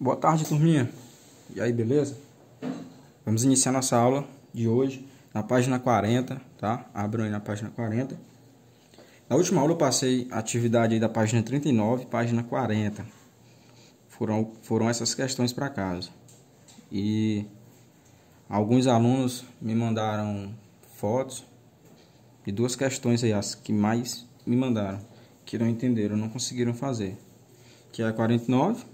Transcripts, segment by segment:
Boa tarde, turminha. E aí, beleza? Vamos iniciar nossa aula de hoje na página 40, tá? Abram aí na página 40. Na última aula eu passei a atividade aí da página 39, página 40. Foram, foram essas questões para casa. E alguns alunos me mandaram fotos de duas questões aí, as que mais me mandaram, que não entenderam, não conseguiram fazer. Que é a 49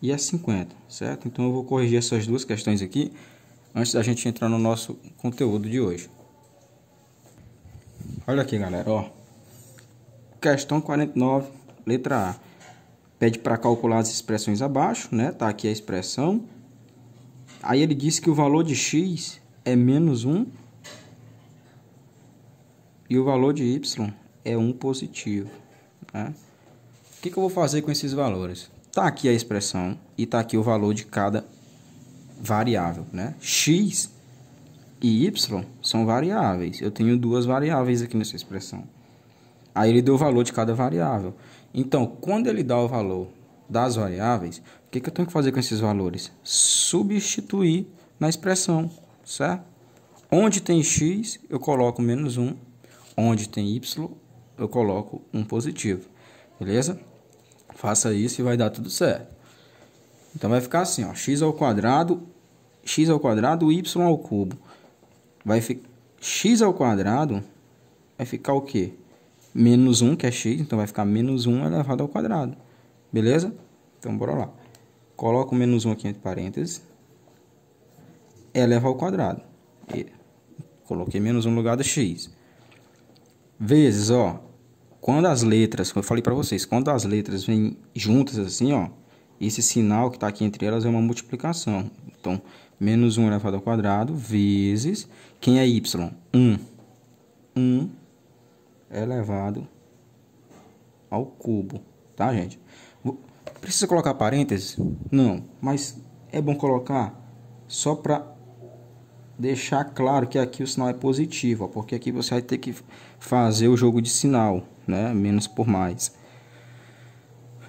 e é 50, certo? Então eu vou corrigir essas duas questões aqui antes da gente entrar no nosso conteúdo de hoje. Olha aqui, galera, ó. Questão 49, letra A. Pede para calcular as expressões abaixo, né? Tá aqui a expressão. Aí ele diz que o valor de x é menos 1 e o valor de y é 1 positivo. Né? O que, que eu vou fazer com esses valores? Está aqui a expressão e está aqui o valor de cada variável, né? X e Y são variáveis. Eu tenho duas variáveis aqui nessa expressão. Aí ele deu o valor de cada variável. Então, quando ele dá o valor das variáveis, o que, que eu tenho que fazer com esses valores? Substituir na expressão, certo? Onde tem x, eu coloco menos 1. Onde tem y, eu coloco um positivo. Beleza? Faça isso e vai dar tudo certo. Então vai ficar assim, ó, x ao quadrado, x ao quadrado, y ao cubo. Vai ficar x ao quadrado vai ficar o quê? Menos 1, que é x, então vai ficar menos 1 elevado ao quadrado. Beleza? Então bora lá. Coloco menos 1 aqui entre parênteses. Eleva ao quadrado. E coloquei menos 1 no lugar do x. Vezes, ó, quando as letras, como eu falei para vocês, quando as letras vêm juntas assim, ó, esse sinal que está aqui entre elas é uma multiplicação. Então, menos 1 elevado ao quadrado vezes, quem é y? 1. 1 elevado ao cubo, tá, gente? Precisa colocar parênteses? Não, mas é bom colocar só para deixar claro que aqui o sinal é positivo, ó, porque aqui você vai ter que fazer o jogo de sinal, né? Menos por mais.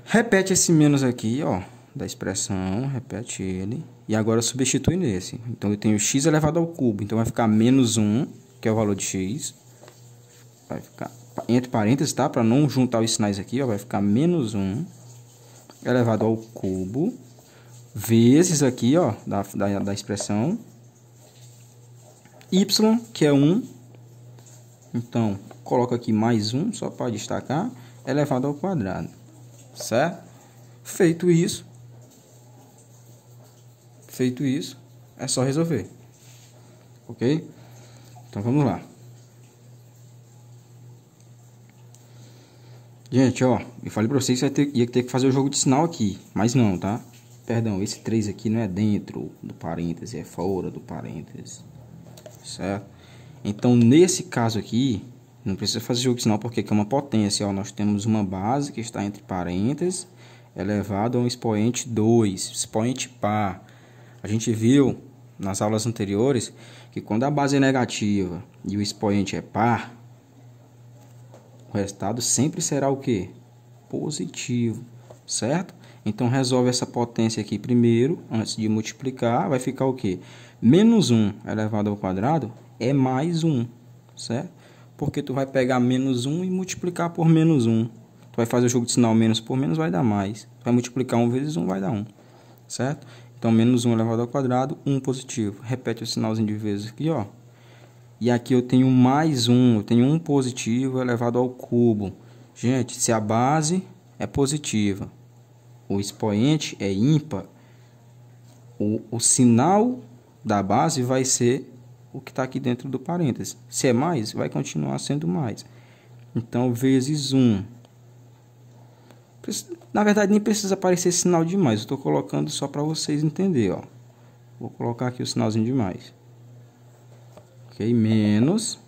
Repete esse menos aqui, ó, da expressão, repete ele. E agora substitui nesse. Então eu tenho x elevado ao cubo, então vai ficar menos 1, que é o valor de x. Vai ficar entre parênteses, tá? Para não juntar os sinais aqui, ó, vai ficar menos 1 elevado ao cubo vezes aqui, ó, da, da, da expressão Y, que é 1. Então, coloco aqui mais 1, só para destacar, elevado ao quadrado. Certo? Feito isso, feito isso, é só resolver. Ok? Então vamos lá. Gente, ó, eu falei pra vocês que ia ter que fazer o jogo de sinal aqui, mas não, tá? Perdão, esse 3 aqui não é dentro do parêntese, é fora do parêntese certo? Então, nesse caso aqui, não precisa fazer jogo de sinal porque aqui é uma potência. Ó, nós temos uma base que está entre parênteses elevado a um expoente 2, expoente par. A gente viu nas aulas anteriores que quando a base é negativa e o expoente é par, o resultado sempre será o que? Positivo, certo? Então, resolve essa potência aqui primeiro, antes de multiplicar, vai ficar o quê? Menos 1 elevado ao quadrado é mais 1, certo? Porque tu vai pegar menos 1 e multiplicar por menos 1. Tu vai fazer o jogo de sinal menos por menos, vai dar mais. Tu vai multiplicar 1 vezes 1, vai dar 1, certo? Então, menos 1 elevado ao quadrado, 1 positivo. Repete o sinalzinho de vezes aqui, ó. E aqui eu tenho mais 1, eu tenho 1 positivo elevado ao cubo. Gente, se a base é positiva, o expoente é ímpar, o, o sinal da base vai ser o que está aqui dentro do parênteses. Se é mais, vai continuar sendo mais. Então, vezes 1. Na verdade, nem precisa aparecer sinal de mais. Eu estou colocando só para vocês entenderem. Ó. Vou colocar aqui o sinalzinho de mais. Ok, menos.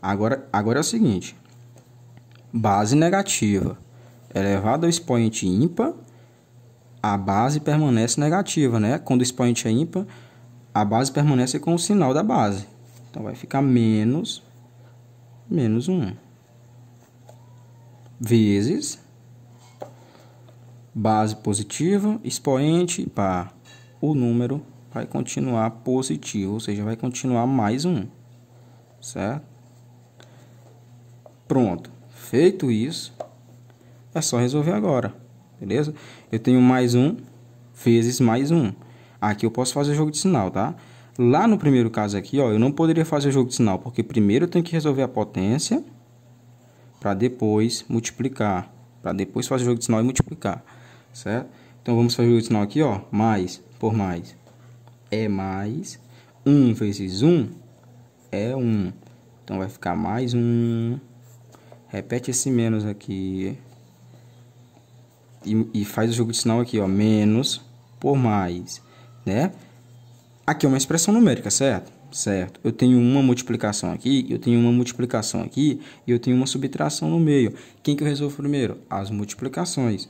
Agora, agora é o seguinte. Base negativa elevado ao expoente ímpar, a base permanece negativa, né? Quando o expoente é ímpar, a base permanece com o sinal da base. Então vai ficar menos menos 1 vezes base positiva, expoente pá, O número vai continuar positivo, ou seja, vai continuar mais 1, certo? Pronto. Feito isso, é só resolver agora, beleza? Eu tenho mais um vezes mais um. Aqui eu posso fazer o jogo de sinal, tá? Lá no primeiro caso aqui, ó, eu não poderia fazer o jogo de sinal, porque primeiro eu tenho que resolver a potência para depois multiplicar, para depois fazer o jogo de sinal e multiplicar, certo? Então vamos fazer o jogo de sinal aqui, ó, mais por mais é mais 1 vezes 1 é 1. Então vai ficar mais um. Repete esse menos aqui e, e faz o jogo de sinal aqui, ó, menos por mais, né? Aqui é uma expressão numérica, certo? Certo. Eu tenho uma multiplicação aqui, eu tenho uma multiplicação aqui e eu tenho uma subtração no meio. Quem que eu resolvo primeiro? As multiplicações.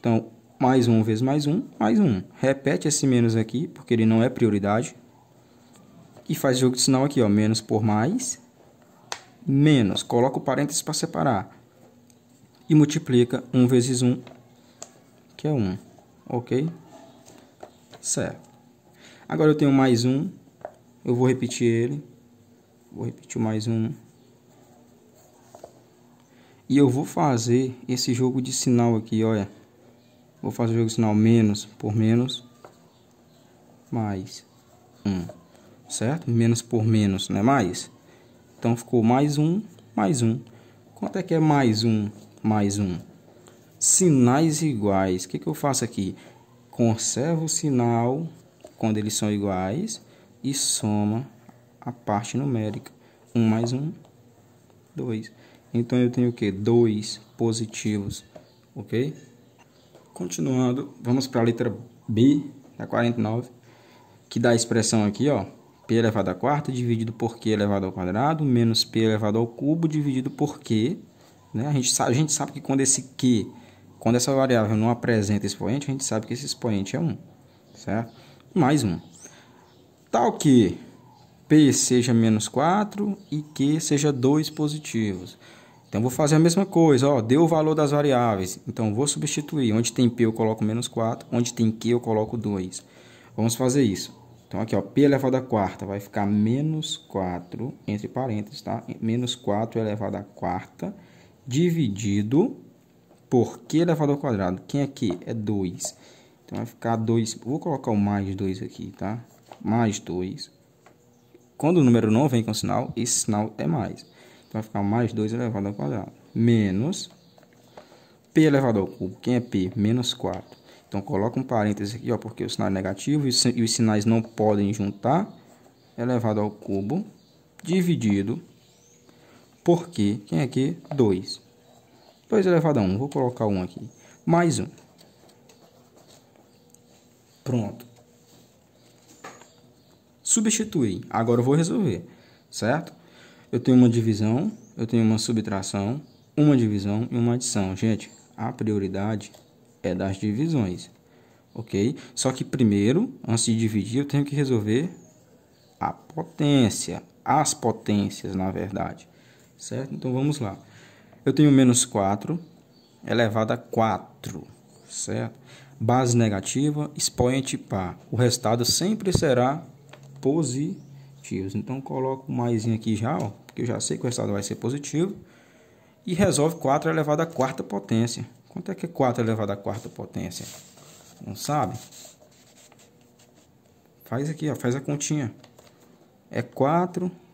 Então, mais um vezes mais um, mais um. Repete esse menos aqui, porque ele não é prioridade. E faz jogo de sinal aqui, ó, menos por mais, menos. Coloca o parênteses para separar. E multiplica 1 vezes 1, que é 1, ok? Certo. Agora eu tenho mais um, eu vou repetir ele, vou repetir mais um. E eu vou fazer esse jogo de sinal aqui, olha. Vou fazer o jogo de sinal menos por menos, mais 1, certo? Menos por menos, não é mais? Então ficou mais 1, mais 1. Quanto é que é mais 1, mais 1? sinais iguais. O que, que eu faço aqui? Conservo o sinal quando eles são iguais e soma a parte numérica. 1 um mais 1, um, 2. Então eu tenho o que? 2 positivos, ok? Continuando, vamos para a letra B da 49, que dá a expressão aqui, ó. P elevado à quarta dividido por Q elevado ao quadrado menos P elevado ao cubo dividido por Q. Né? A, gente, a gente sabe que quando esse Q quando essa variável não apresenta expoente, a gente sabe que esse expoente é 1, certo? Mais 1. Tal que P seja menos 4 e Q seja 2 positivos. Então, vou fazer a mesma coisa, ó, deu o valor das variáveis. Então, vou substituir. Onde tem P, eu coloco menos 4. Onde tem Q, eu coloco 2. Vamos fazer isso. Então, aqui, ó, P elevado a quarta vai ficar menos 4, entre parênteses, tá? Menos 4 elevado a quarta dividido por que elevado ao quadrado? Quem é que? É 2. Então, vai ficar 2. Vou colocar o mais 2 aqui, tá? Mais 2. Quando o número não vem com sinal, esse sinal é mais. Então, vai ficar mais 2 elevado ao quadrado. Menos P elevado ao cubo. Quem é P? Menos 4. Então, coloca um parênteses aqui, ó, porque o sinal é negativo e os sinais não podem juntar. Elevado ao cubo dividido por quê? Quem é aqui? 2. 2 elevado é, a 1. Vou colocar 1 aqui. Mais 1. Pronto. Substituir. Agora eu vou resolver, certo? Eu tenho uma divisão, eu tenho uma subtração, uma divisão e uma adição. Gente, a prioridade é das divisões, ok? Só que primeiro, antes de dividir, eu tenho que resolver a potência, as potências, na verdade, certo? Então vamos lá. Eu tenho menos 4 elevado a 4, certo? Base negativa, expoente par. O resultado sempre será positivo. Então, coloco o mais aqui já, ó, porque eu já sei que o resultado vai ser positivo. E resolve 4 elevado a quarta potência. Quanto é que é 4 elevado a quarta potência? Não sabe? Faz aqui, ó, faz a continha. É 4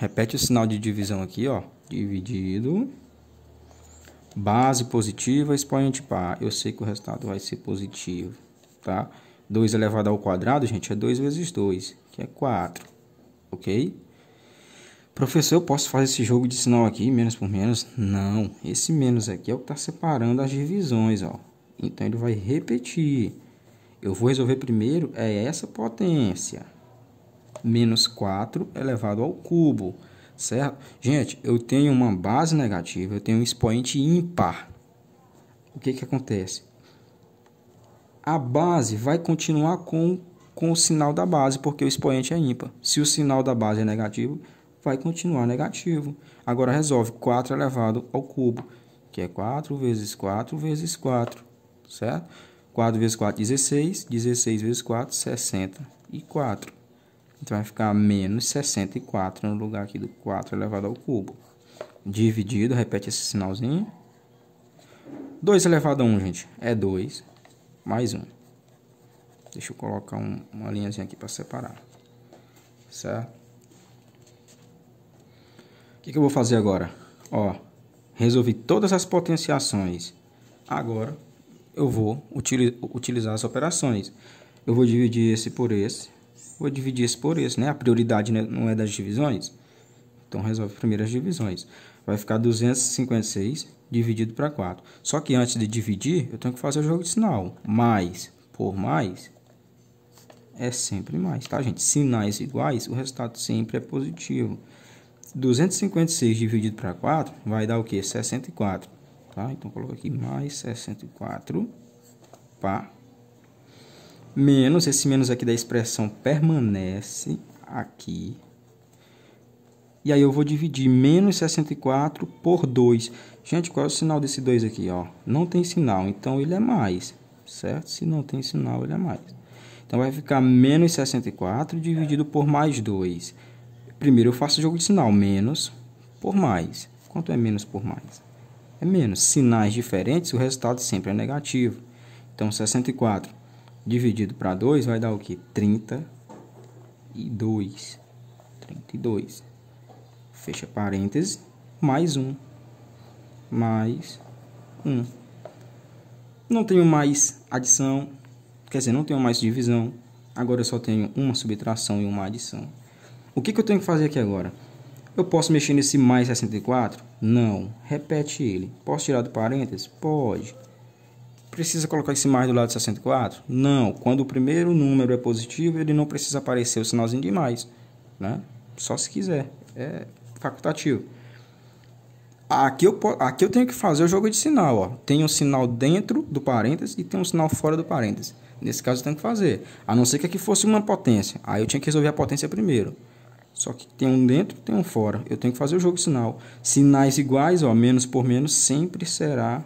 Repete o sinal de divisão aqui, ó. Dividido. Base positiva, expoente par. Eu sei que o resultado vai ser positivo, tá? 2 elevado ao quadrado, gente, é 2 vezes 2, que é 4, ok? Professor, eu posso fazer esse jogo de sinal aqui, menos por menos? Não, esse menos aqui é o que está separando as divisões, ó. Então, ele vai repetir. Eu vou resolver primeiro é essa potência, menos 4 elevado ao cubo, certo? Gente, eu tenho uma base negativa, eu tenho um expoente ímpar. O que, que acontece? A base vai continuar com, com o sinal da base, porque o expoente é ímpar. Se o sinal da base é negativo, vai continuar negativo. Agora resolve 4 elevado ao cubo, que é 4 vezes 4 vezes 4, certo? 4 vezes 4, 16. 16 vezes 4, 64. Então, vai ficar menos 64 no lugar aqui do 4 elevado ao cubo. Dividido, repete esse sinalzinho. 2 elevado a 1, gente, é 2. Mais 1. Deixa eu colocar um, uma linhazinha aqui para separar. Certo? O que, que eu vou fazer agora? Ó, resolvi todas as potenciações. Agora, eu vou utilizar as operações. Eu vou dividir esse por esse vou dividir esse por esse, né? A prioridade né, não é das divisões. Então resolve primeiro as divisões. Vai ficar 256 dividido para 4. Só que antes de dividir, eu tenho que fazer o jogo de sinal. Mais por mais é sempre mais, tá, gente? Sinais iguais, o resultado sempre é positivo. 256 dividido para 4 vai dar o quê? 64, tá? Então, coloca aqui mais 64 para menos, esse menos aqui da expressão permanece aqui. E aí eu vou dividir menos 64 por 2. Gente, qual é o sinal desse 2 aqui? Ó? Não tem sinal, então ele é mais, certo? Se não tem sinal, ele é mais. Então vai ficar menos 64 dividido por mais 2. Primeiro eu faço o jogo de sinal, menos por mais. Quanto é menos por mais? É menos. Sinais diferentes, o resultado sempre é negativo. Então 64 dividido para 2 vai dar o que? 32. 32. Fecha parênteses. Mais 1. Um, mais 1. Um. Não tenho mais adição. Quer dizer, não tenho mais divisão. Agora eu só tenho uma subtração e uma adição. O que, que eu tenho que fazer aqui agora? Eu posso mexer nesse mais 64? Não. Repete ele. Posso tirar do parênteses? Pode. Precisa colocar esse mais do lado de 64? Não. Quando o primeiro número é positivo, ele não precisa aparecer o sinalzinho de mais. Né? Só se quiser. É facultativo. Aqui eu, aqui eu tenho que fazer o jogo de sinal. Ó. Tem um sinal dentro do parênteses e tem um sinal fora do parênteses. Nesse caso eu tenho que fazer. A não ser que aqui fosse uma potência. Aí eu tinha que resolver a potência primeiro. Só que tem um dentro, tem um fora. Eu tenho que fazer o jogo de sinal. Sinais iguais, ó, menos por menos, sempre será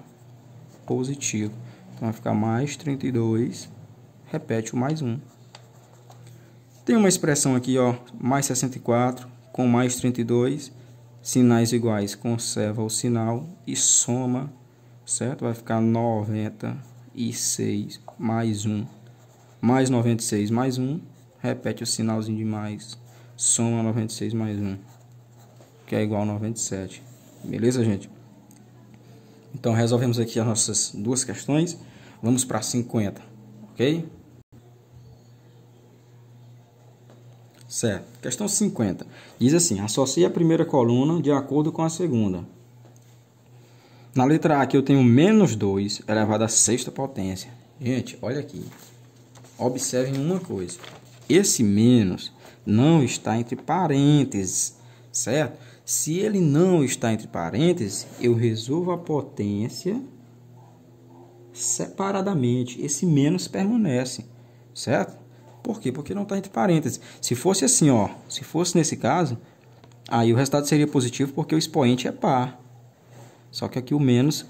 positivo. Então vai ficar mais 32, repete o mais 1. Tem uma expressão aqui, ó, mais 64 com mais 32, sinais iguais, conserva o sinal e soma, certo? Vai ficar 96 mais 1, mais 96 mais 1, repete o sinalzinho de mais, soma 96 mais 1, que é igual a 97. Beleza, gente? Então resolvemos aqui as nossas duas questões. Vamos para 50, ok? Certo. Questão 50. Diz assim: associe a primeira coluna de acordo com a segunda. Na letra A aqui eu tenho menos 2 elevado à sexta potência. Gente, olha aqui. Observem uma coisa. Esse menos não está entre parênteses, certo? Se ele não está entre parênteses, eu resolvo a potência separadamente. Esse menos permanece, certo? Por quê? Porque não está entre parênteses. Se fosse assim, ó, se fosse nesse caso, aí o resultado seria positivo porque o expoente é par. Só que aqui o menos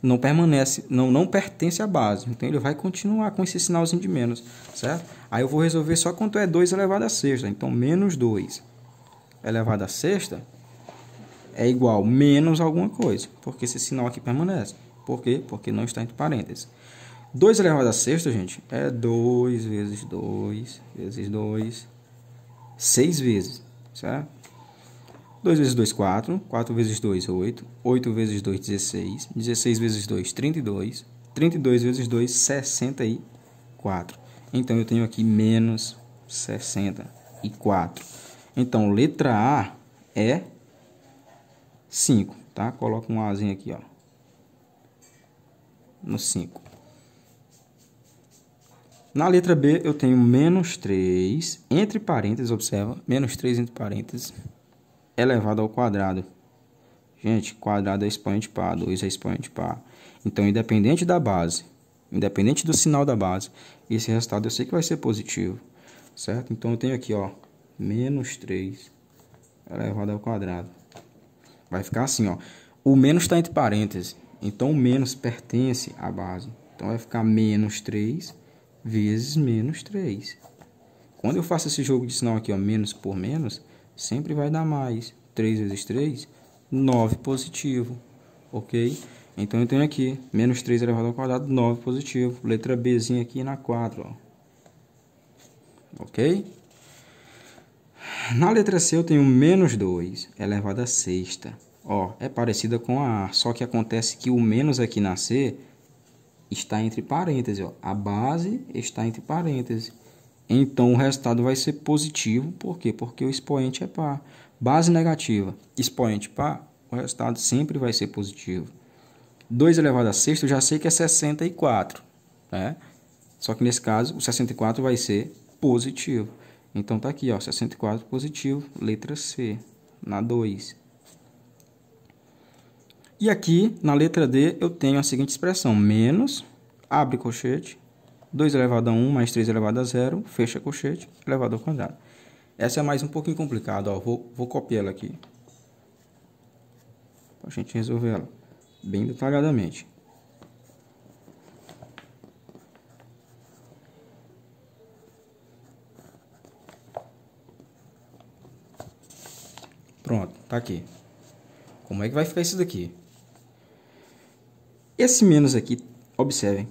não permanece, não, não pertence à base. Então ele vai continuar com esse sinalzinho de menos, certo? Aí eu vou resolver só quanto é 2 elevado a sexta. Então menos 2 elevado a sexta é igual menos alguma coisa, porque esse sinal aqui permanece. Por quê? Porque não está entre parênteses. 2 elevado a sexta, gente, é 2 vezes 2 vezes 2, 6 vezes, certo? 2 vezes 2, 4. 4 vezes 2, 8. 8 vezes 2, 16. 16 vezes 2, 32. 32 vezes 2, 64. Então, eu tenho aqui menos 64. Então, letra A é 5, tá? Coloca um Azinho aqui, ó. No 5. Na letra B, eu tenho menos 3, entre parênteses, observa, menos 3 entre parênteses, elevado ao quadrado. Gente, quadrado é expoente par, 2 é expoente par. Então, independente da base, independente do sinal da base, esse resultado eu sei que vai ser positivo, certo? Então, eu tenho aqui, ó, menos 3 elevado ao quadrado. Vai ficar assim, ó. O menos está entre parênteses. Então, o menos pertence à base. Então, vai ficar menos 3 vezes menos 3. Quando eu faço esse jogo de sinal aqui, ó, menos por menos, sempre vai dar mais. 3 vezes 3, 9 positivo, ok? Então, eu tenho aqui, menos 3 elevado ao quadrado, 9 positivo. Letra Bzinha aqui na 4, ó. Ok? Na letra C eu tenho menos 2 elevado a sexta. Ó, é parecida com a A, só que acontece que o menos aqui na C está entre parênteses. Ó. A base está entre parênteses. Então o resultado vai ser positivo. Por quê? Porque o expoente é par. Base negativa, expoente par, o resultado sempre vai ser positivo. 2 elevado a sexta, eu já sei que é 64. Né? Só que nesse caso, o 64 vai ser positivo. Então tá aqui, ó, 64 positivo, letra C, na 2. E aqui, na letra D, eu tenho a seguinte expressão, menos, abre colchete, 2 elevado a 1 mais 3 elevado a 0, fecha colchete, elevado ao quadrado. Essa é mais um pouquinho complicada, ó, vou, vou copiar ela aqui, pra gente resolver ela, bem detalhadamente. Tá aqui. Como é que vai ficar isso daqui? Esse menos aqui, observem,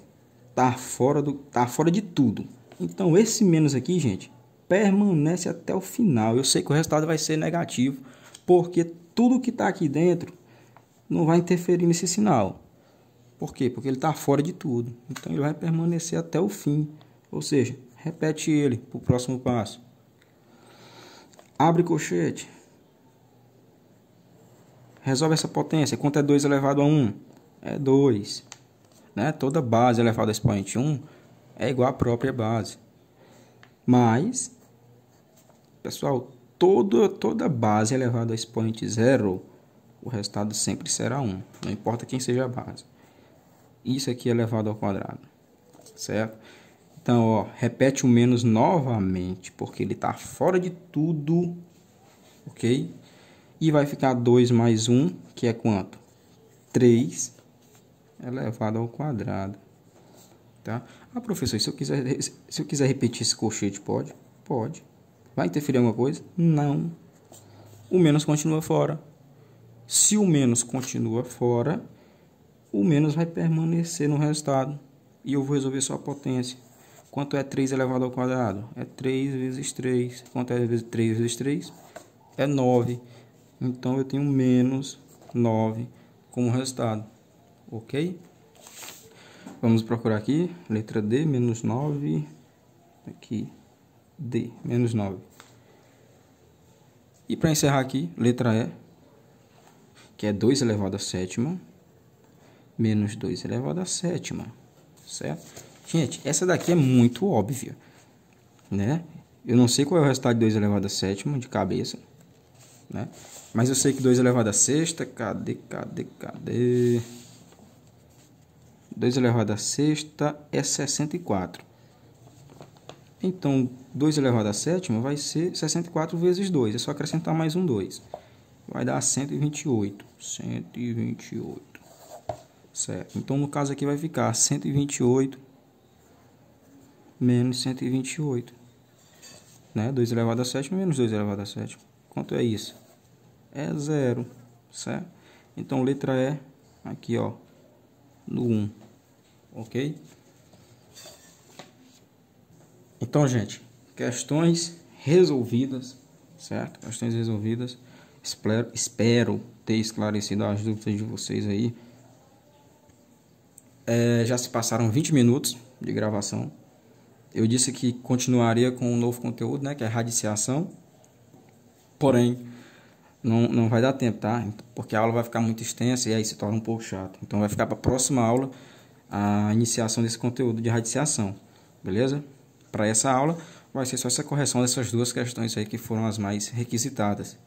tá fora, do, tá fora de tudo. Então, esse menos aqui, gente, permanece até o final. Eu sei que o resultado vai ser negativo, porque tudo que está aqui dentro não vai interferir nesse sinal. Por quê? Porque ele está fora de tudo. Então, ele vai permanecer até o fim. Ou seja, repete ele para o próximo passo. Abre colchete Resolve essa potência. Quanto é 2 elevado a 1? É 2. Né? Toda base elevada a expoente 1 é igual à própria base. Mas, pessoal, todo, toda base elevada a expoente zero, o resultado sempre será 1. Não importa quem seja a base. Isso aqui é elevado ao quadrado. Certo? Então, ó, repete o menos novamente, porque ele está fora de tudo. Ok? E vai ficar 2 mais 1, que é quanto? 3 elevado ao quadrado. Tá? Ah, professor, se eu quiser, se eu quiser repetir esse colchete, pode? Pode. Vai interferir alguma coisa? Não. O menos continua fora. Se o menos continua fora, o menos vai permanecer no resultado. E eu vou resolver só a potência. Quanto é 3 elevado ao quadrado? É 3 vezes 3. Quanto é 3 vezes 3? É 9. Então, eu tenho menos 9 como resultado, ok? Vamos procurar aqui, letra D, menos 9, aqui, D, menos 9. E para encerrar aqui, letra E, que é 2 elevado a sétima, menos 2 elevado a sétima, certo? Gente, essa daqui é muito óbvia, né? Eu não sei qual é o resultado de 2 elevado a sétima de cabeça, né? Mas eu sei que 2 elevado à sexta, cadê, cadê, cadê? 2 elevado à sexta é 64. Então, 2 elevado à sétima vai ser 64 vezes 2. É só acrescentar mais um 2. Vai dar 128. 128. Certo. Então, no caso aqui vai ficar 128 menos 128. Né? 2 elevado à sétima menos 2 elevado à sétima. Quanto é isso? É zero, certo? Então, letra E, aqui, ó, no 1, ok? Então, gente, questões resolvidas, certo? Questões resolvidas. Espero, espero ter esclarecido as dúvidas de vocês aí. É, já se passaram 20 minutos de gravação. Eu disse que continuaria com um novo conteúdo, né, que é radiciação. Porém, não, não vai dar tempo, tá? Porque a aula vai ficar muito extensa e aí se torna um pouco chato. Então vai ficar para a próxima aula a iniciação desse conteúdo de radiciação, beleza? Para essa aula vai ser só essa correção dessas duas questões aí que foram as mais requisitadas.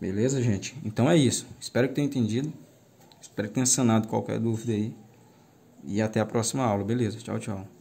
Beleza, gente? Então é isso. Espero que tenha entendido. Espero que tenha sanado qualquer dúvida aí. E até a próxima aula, beleza? Tchau, tchau.